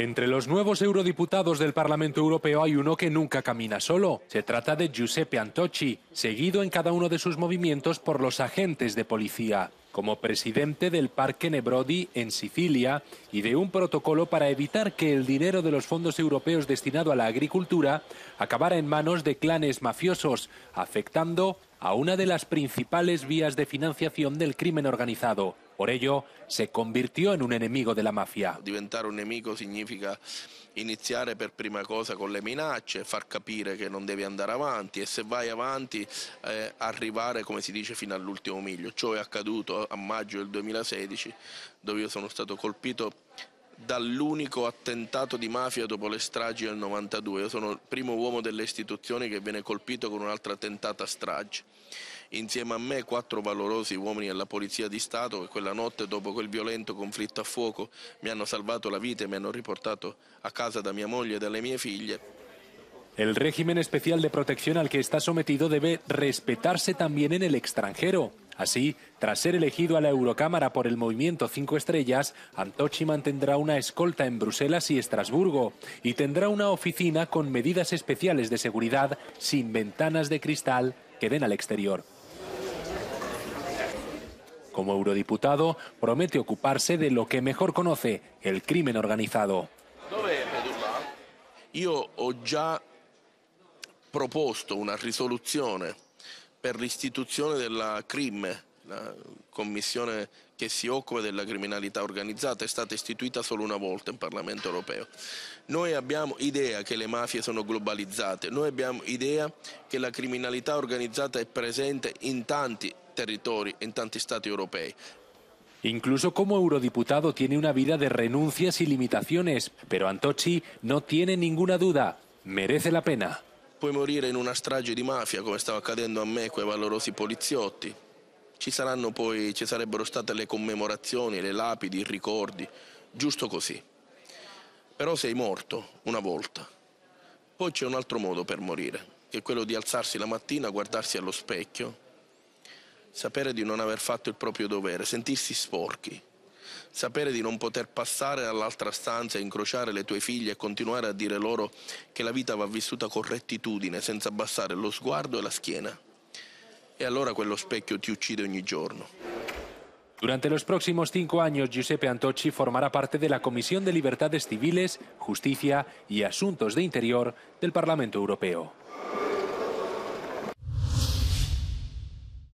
Entre los nuevos eurodiputados del Parlamento Europeo hay uno que nunca camina solo. Se trata de Giuseppe Antocci, seguido en cada uno de sus movimientos por los agentes de policía. Como presidente del Parque Nebrodi en Sicilia y de un protocolo para evitar que el dinero de los fondos europeos destinado a la agricultura acabara en manos de clanes mafiosos, afectando a una de las principales vías de financiación del crimen organizado. Por ello, se convirtió en un enemigo de la mafia. Diventare un nemico significa iniziare per prima cosa con le minacce, far capire che non devi andare avanti e se vai avanti eh, arrivare, come si dice, fino all'ultimo miglio. Ciò è accaduto a maggio del 2016 dove io sono stato colpito dall'unico attentato di mafia dopo le stragi del 92. Io sono il primo uomo delle istituzioni che viene colpito con un'altra tentata strage. Insieme a me quattro valorosi uomini della Polizia di Stato che quella notte dopo quel violento conflitto a fuoco mi hanno salvato la vita e mi hanno riportato a casa da mia moglie e dalle mie figlie. El régimen especial de protección al que está sometido debe respetarse también en el extranjero. Así, tras ser elegido a la Eurocámara por el Movimiento 5 Estrellas, Antochi mantendrá una escolta en Bruselas y Estrasburgo y tendrá una oficina con medidas especiales de seguridad sin ventanas de cristal que den al exterior. Como eurodiputado, promete ocuparse de lo que mejor conoce, el crimen organizado. Yo ya una resolución per l'istituzione della CRIM, la commissione che si occupa della criminalità organizzata, è stata istituita solo una volta in Parlamento europeo. Noi abbiamo idea che le mafie sono globalizzate, noi abbiamo idea che la criminalità organizzata è presente in tanti territori, in tanti stati europei. Incluso como eurodiputado tiene una vida de renuncias y limitaciones, pero Antochi no tiene ninguna duda, merece la pena puoi morire in una strage di mafia come stava accadendo a me e quei valorosi poliziotti. Ci saranno poi, ci sarebbero state le commemorazioni, le lapidi, i ricordi, giusto così. Però sei morto una volta. Poi c'è un altro modo per morire, che è quello di alzarsi la mattina, guardarsi allo specchio, sapere di non aver fatto il proprio dovere, sentirsi sporchi, sapere di non poter passare all'altra stanza e incrociare le tue figlie e continuare a dire loro che la vita va vissuta con rettitudine, senza abbassare lo sguardo e la schiena. E allora quello specchio ti uccide ogni giorno. Durante los próximos cinco años, Giuseppe Antocci formará parte de la Comisión de Libertades Civiles, Justicia y Asuntos de Interior del Parlamento Europeo.